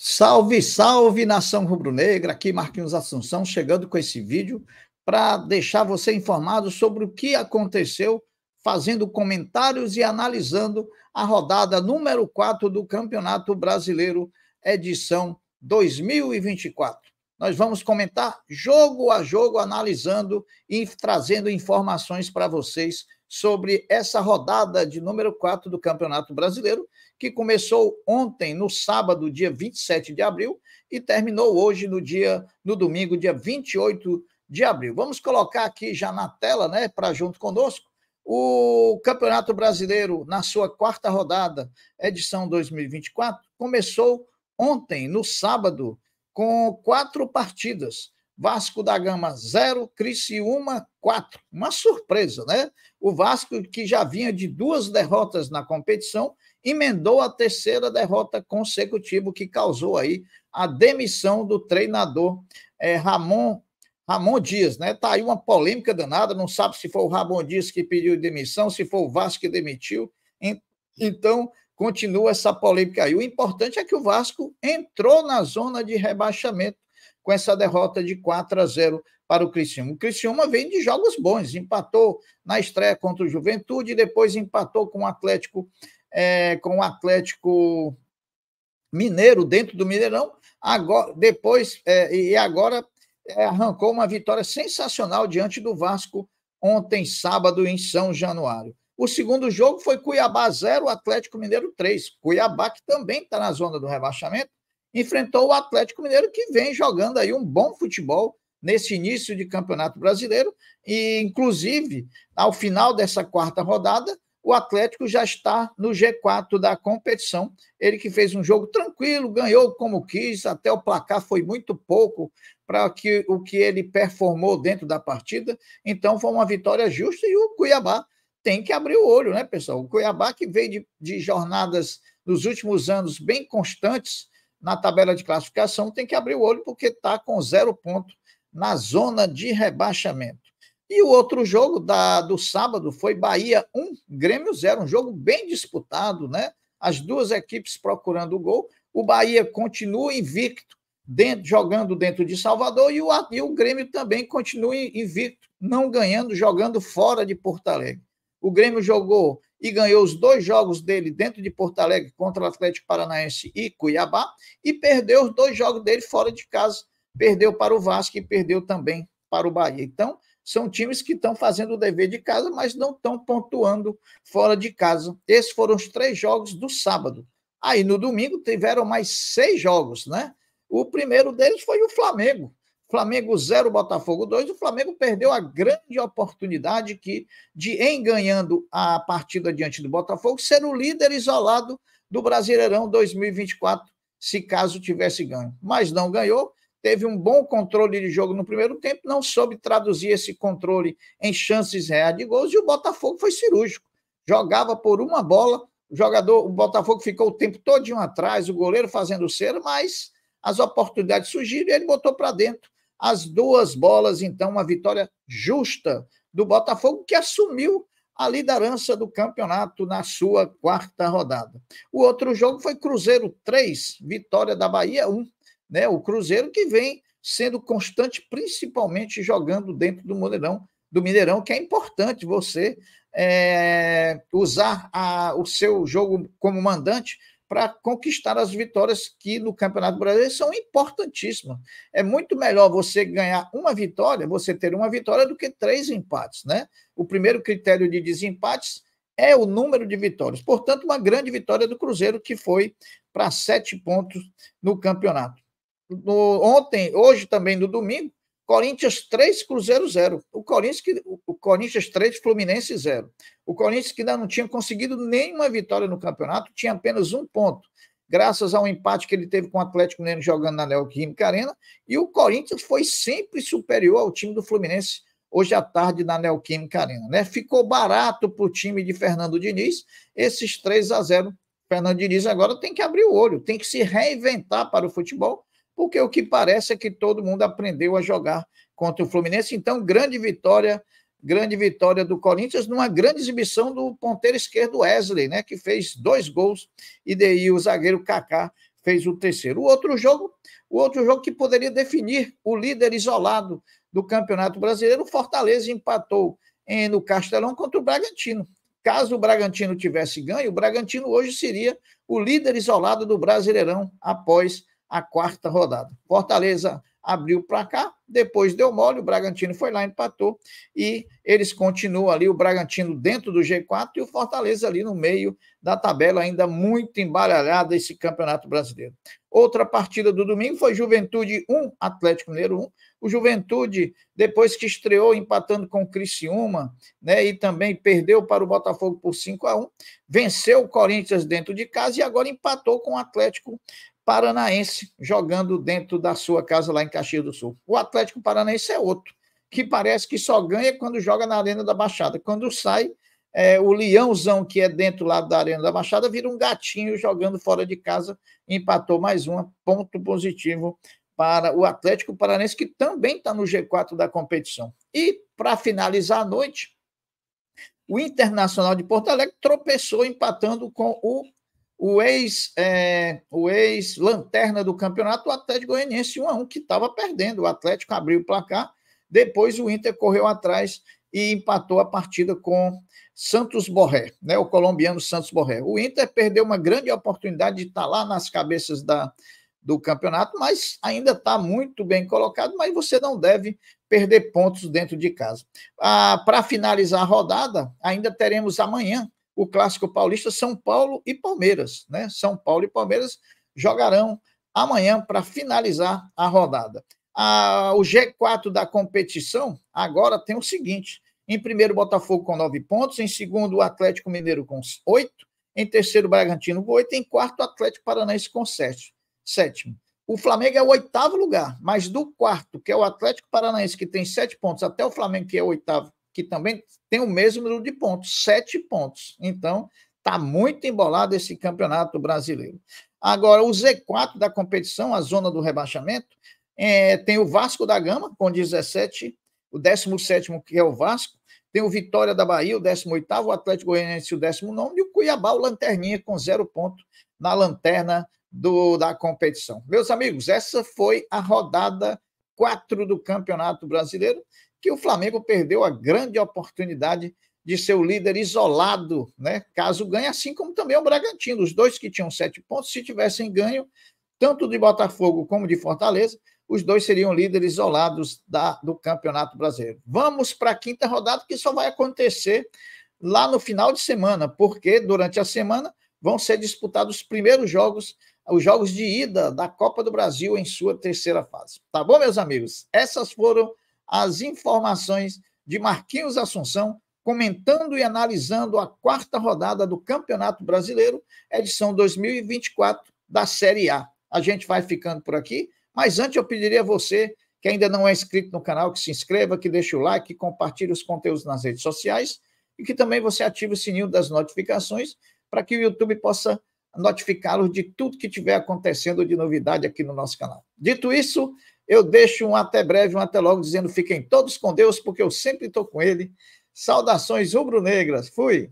Salve, salve nação rubro-negra! Aqui Marquinhos Assunção chegando com esse vídeo para deixar você informado sobre o que aconteceu, fazendo comentários e analisando a rodada número 4 do Campeonato Brasileiro, edição 2024. Nós vamos comentar jogo a jogo, analisando e trazendo informações para vocês sobre essa rodada de número 4 do Campeonato Brasileiro, que começou ontem, no sábado, dia 27 de abril, e terminou hoje, no dia, no domingo, dia 28 de abril. Vamos colocar aqui já na tela, né, para junto conosco, o Campeonato Brasileiro, na sua quarta rodada, edição 2024, começou ontem, no sábado, com quatro partidas Vasco da Gama 0, Criciúma 4. Uma surpresa, né? O Vasco, que já vinha de duas derrotas na competição, emendou a terceira derrota consecutiva, que causou aí a demissão do treinador é, Ramon, Ramon Dias, né? Tá aí uma polêmica danada, não sabe se foi o Ramon Dias que pediu demissão, se foi o Vasco que demitiu. Então, continua essa polêmica aí. O importante é que o Vasco entrou na zona de rebaixamento com essa derrota de 4 a 0 para o Criciúma. O Criciúma vem de jogos bons, empatou na estreia contra o Juventude, depois empatou com o Atlético, é, com o Atlético Mineiro dentro do Mineirão, agora, depois é, e agora é, arrancou uma vitória sensacional diante do Vasco ontem, sábado, em São Januário. O segundo jogo foi Cuiabá 0, Atlético Mineiro 3. Cuiabá, que também está na zona do rebaixamento, enfrentou o Atlético Mineiro, que vem jogando aí um bom futebol nesse início de Campeonato Brasileiro, e inclusive, ao final dessa quarta rodada, o Atlético já está no G4 da competição. Ele que fez um jogo tranquilo, ganhou como quis, até o placar foi muito pouco para que, o que ele performou dentro da partida. Então, foi uma vitória justa e o Cuiabá tem que abrir o olho, né, pessoal? O Cuiabá que veio de, de jornadas nos últimos anos bem constantes, na tabela de classificação tem que abrir o olho porque está com zero ponto na zona de rebaixamento. E o outro jogo da, do sábado foi Bahia 1, Grêmio 0, um jogo bem disputado, né? As duas equipes procurando o gol. O Bahia continua invicto, dentro, jogando dentro de Salvador, e o, e o Grêmio também continua invicto, não ganhando, jogando fora de Porto Alegre. O Grêmio jogou e ganhou os dois jogos dele dentro de Porto Alegre contra o Atlético Paranaense e Cuiabá, e perdeu os dois jogos dele fora de casa. Perdeu para o Vasco e perdeu também para o Bahia. Então, são times que estão fazendo o dever de casa, mas não estão pontuando fora de casa. Esses foram os três jogos do sábado. Aí no domingo tiveram mais seis jogos, né? O primeiro deles foi o Flamengo, Flamengo 0, Botafogo 2. O Flamengo perdeu a grande oportunidade que, de, em ganhando a partida diante do Botafogo, ser o líder isolado do Brasileirão 2024, se caso tivesse ganho. Mas não ganhou, teve um bom controle de jogo no primeiro tempo, não soube traduzir esse controle em chances reais de gols, e o Botafogo foi cirúrgico. Jogava por uma bola, o jogador, o Botafogo ficou o tempo todinho atrás, o goleiro fazendo cera, mas as oportunidades surgiram e ele botou para dentro as duas bolas, então, uma vitória justa do Botafogo, que assumiu a liderança do campeonato na sua quarta rodada. O outro jogo foi Cruzeiro 3, vitória da Bahia 1. Né? O Cruzeiro que vem sendo constante, principalmente jogando dentro do Mineirão, do Mineirão que é importante você é, usar a, o seu jogo como mandante para conquistar as vitórias que no Campeonato Brasileiro são importantíssimas. É muito melhor você ganhar uma vitória, você ter uma vitória, do que três empates, né? O primeiro critério de desempates é o número de vitórias. Portanto, uma grande vitória do Cruzeiro, que foi para sete pontos no campeonato. No, ontem, hoje também no domingo, Corinthians 3, Cruzeiro 0. O Corinthians, que, o Corinthians 3, Fluminense 0. O Corinthians que ainda não tinha conseguido nenhuma vitória no campeonato, tinha apenas um ponto, graças ao empate que ele teve com o Atlético Mineiro jogando na Neoquímica Arena. E o Corinthians foi sempre superior ao time do Fluminense hoje à tarde na Neoquímica Arena. Né? Ficou barato para o time de Fernando Diniz esses 3 a 0. Fernando Diniz agora tem que abrir o olho, tem que se reinventar para o futebol porque o que parece é que todo mundo aprendeu a jogar contra o Fluminense. Então, grande vitória, grande vitória do Corinthians, numa grande exibição do ponteiro esquerdo Wesley, né, que fez dois gols e daí o zagueiro Kaká fez o terceiro. O outro jogo, o outro jogo que poderia definir o líder isolado do Campeonato Brasileiro, o Fortaleza empatou em, no Castelão contra o Bragantino. Caso o Bragantino tivesse ganho, o Bragantino hoje seria o líder isolado do Brasileirão após a quarta rodada. Fortaleza abriu para cá, depois deu mole, o Bragantino foi lá, empatou, e eles continuam ali, o Bragantino dentro do G4 e o Fortaleza ali no meio da tabela, ainda muito embaralhada esse Campeonato Brasileiro. Outra partida do domingo foi Juventude 1, Atlético Mineiro 1. O Juventude, depois que estreou empatando com o Criciúma, né, e também perdeu para o Botafogo por 5 a 1, venceu o Corinthians dentro de casa e agora empatou com o Atlético Paranaense jogando dentro da sua casa lá em Caxias do Sul. O Atlético Paranaense é outro, que parece que só ganha quando joga na Arena da Baixada. Quando sai, é, o leãozão que é dentro lá da Arena da Baixada vira um gatinho jogando fora de casa, empatou mais uma, ponto positivo para o Atlético Paranaense, que também está no G4 da competição. E, para finalizar a noite, o Internacional de Porto Alegre tropeçou empatando com o o ex, é, o ex lanterna do campeonato, o Atlético Goianiense 1 a 1 que estava perdendo. O Atlético abriu o placar, depois o Inter correu atrás e empatou a partida com Santos Borré, né, o colombiano Santos Borré. O Inter perdeu uma grande oportunidade de estar tá lá nas cabeças da, do campeonato, mas ainda está muito bem colocado, mas você não deve perder pontos dentro de casa. Ah, Para finalizar a rodada, ainda teremos amanhã o clássico paulista São Paulo e Palmeiras, né? São Paulo e Palmeiras jogarão amanhã para finalizar a rodada. o G4 da competição agora tem o seguinte: em primeiro, Botafogo com nove pontos, em segundo, o Atlético Mineiro com oito, em terceiro, Bragantino com oito, em quarto, Atlético Paranaense com sete, sétimo. O Flamengo é o oitavo lugar, mas do quarto, que é o Atlético Paranaense, que tem sete pontos, até o Flamengo, que é o oitavo, que também tem o mesmo número de pontos, sete pontos. Então, está muito embolado esse campeonato brasileiro. Agora, o Z4 da competição, a zona do rebaixamento, é, tem o Vasco da Gama, com 17, o 17, que é o Vasco, tem o Vitória da Bahia, o 18, o Atlético Goianiense, o 19, e o Cuiabá, o Lanterninha, com zero ponto na lanterna do, da competição. Meus amigos, essa foi a rodada 4 do Campeonato Brasileiro que o Flamengo perdeu a grande oportunidade de ser o líder isolado, né? Caso ganhe, assim como também o Bragantino, os dois que tinham sete pontos, se tivessem ganho, tanto de Botafogo como de Fortaleza, os dois seriam líderes isolados da, do Campeonato Brasileiro. Vamos para a quinta rodada, que só vai acontecer lá no final de semana, porque durante a semana vão ser disputados os primeiros jogos, os jogos de ida da Copa do Brasil em sua terceira fase. Tá bom, meus amigos? Essas foram as informações de Marquinhos Assunção, comentando e analisando a quarta rodada do Campeonato Brasileiro, edição 2024 da Série A. A gente vai ficando por aqui, mas antes eu pediria a você que ainda não é inscrito no canal, que se inscreva, que deixe o like, que compartilhe os conteúdos nas redes sociais e que também você ative o sininho das notificações para que o YouTube possa notificá-los de tudo que estiver acontecendo de novidade aqui no nosso canal. Dito isso, eu deixo um até breve, um até logo, dizendo fiquem todos com Deus, porque eu sempre estou com Ele. Saudações rubro-negras. Fui.